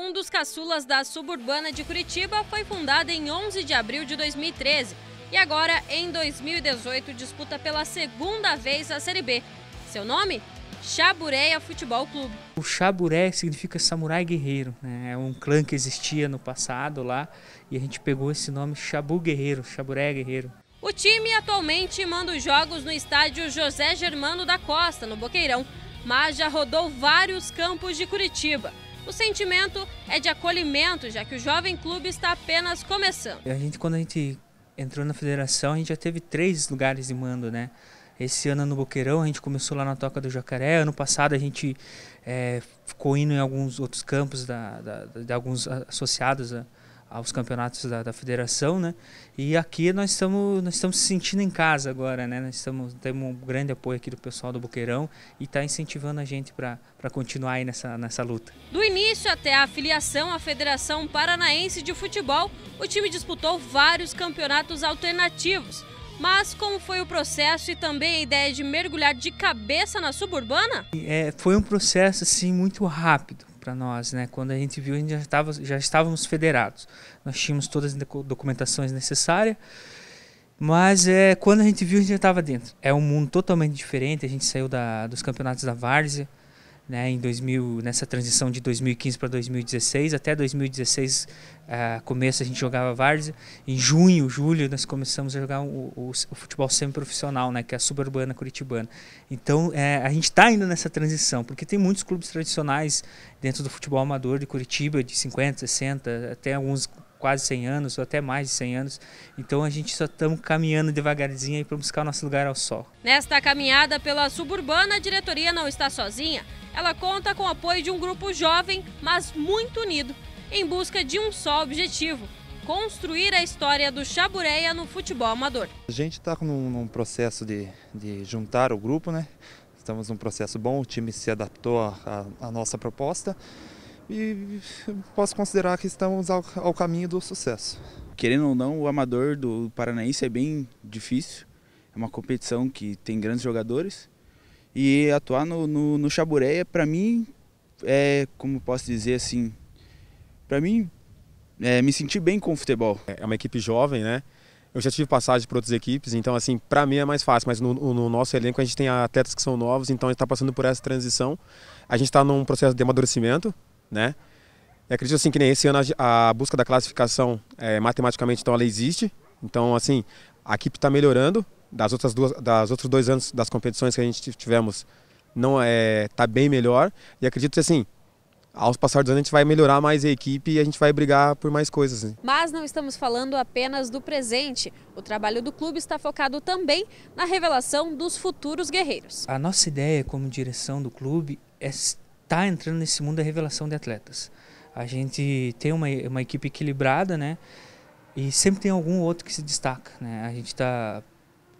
um dos caçulas da suburbana de Curitiba, foi fundada em 11 de abril de 2013 e agora, em 2018, disputa pela segunda vez a Série B. Seu nome? Chabureia Futebol Clube. O Chaburé significa samurai guerreiro, né? É um clã que existia no passado lá e a gente pegou esse nome Chabu Guerreiro, Chaburé Guerreiro. O time atualmente manda os jogos no estádio José Germano da Costa, no Boqueirão, mas já rodou vários campos de Curitiba. O sentimento é de acolhimento, já que o Jovem Clube está apenas começando. A gente, quando a gente entrou na federação, a gente já teve três lugares de mando, né? Esse ano no Boqueirão, a gente começou lá na Toca do Jacaré. Ano passado a gente é, ficou indo em alguns outros campos da, da, de alguns associados a, aos campeonatos da, da, federação, né? E aqui nós estamos nós estamos se sentindo em casa agora, né? Nós estamos temos um grande apoio aqui do pessoal do Boqueirão e está incentivando a gente para continuar aí nessa nessa luta. Do início até a afiliação à Federação Paranaense de Futebol, o time disputou vários campeonatos alternativos. Mas como foi o processo e também a ideia de mergulhar de cabeça na suburbana? É, foi um processo assim muito rápido para nós, né? Quando a gente viu, a gente já, tava, já estávamos federados. Nós tínhamos todas as documentações necessárias, mas é, quando a gente viu, a gente já estava dentro. É um mundo totalmente diferente. A gente saiu da, dos campeonatos da várzea, né, em 2000, nessa transição de 2015 para 2016. Até 2016, uh, eh, começo, a gente jogava várzea. Em junho, julho, nós começamos a jogar o, o, o futebol semiprofissional, né, que é a suburbana curitibana. Então, é, a gente está ainda nessa transição, porque tem muitos clubes tradicionais dentro do futebol amador de Curitiba, de 50, 60, até alguns quase 100 anos, ou até mais de 100 anos. Então a gente só estamos caminhando devagarzinho aí para buscar o nosso lugar ao sol. Nesta caminhada pela suburbana, a diretoria não está sozinha. Ela conta com o apoio de um grupo jovem, mas muito unido, em busca de um só objetivo, construir a história do Chabureia no futebol amador. A gente está num, num, processo de, de, juntar o grupo, né? Estamos num processo bom, o time se adaptou à nossa proposta e posso considerar que estamos ao, ao caminho do sucesso. Querendo ou não, o amador do Paranaense é bem difícil. É uma competição que tem grandes jogadores. E atuar no, no, no Chabureia, para mim, é, como posso dizer assim, para mim, é, me sentir bem com o futebol. É, é uma equipe jovem, né? Eu já tive passagem para outras equipes, então assim, para mim é mais fácil, mas no, no, nosso elenco a gente tem atletas que são novos, então a gente está passando por essa transição. A gente está num processo de amadurecimento, né? Eu acredito assim que nem esse ano a, busca da classificação é, matematicamente então ela existe. Então assim a equipe está melhorando das outras duas, das outros dois anos das competições que a gente tivemos não é tá bem melhor e acredito que assim aos passar dos anos a gente vai melhorar mais a equipe e a gente vai brigar por mais coisas. Né? Mas não estamos falando apenas do presente. O trabalho do clube está focado também na revelação dos futuros guerreiros. A nossa ideia como direção do clube é está entrando nesse mundo da é revelação de atletas. A gente tem uma, uma equipe equilibrada, né? E sempre tem algum outro que se destaca, né? A gente está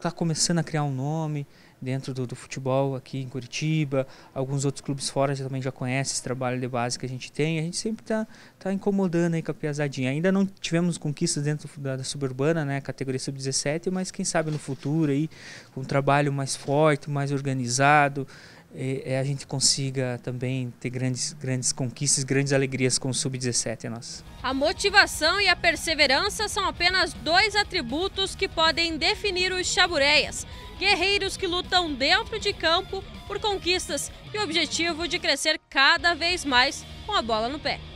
tá começando a criar um nome dentro do, do, futebol aqui em Curitiba, alguns outros clubes fora já, também já conhecem esse trabalho de base que a gente tem, a gente sempre está tá incomodando aí com a piazadinha. Ainda não tivemos conquistas dentro da, da suburbana, né, categoria sub-17, mas quem sabe no futuro aí, com um trabalho mais forte, mais organizado, é, a gente consiga também ter grandes, grandes conquistas, grandes alegrias com o Sub-17 nosso A motivação e a perseverança são apenas dois atributos que podem definir os chabureias. Guerreiros que lutam dentro de campo por conquistas e o objetivo de crescer cada vez mais com a bola no pé.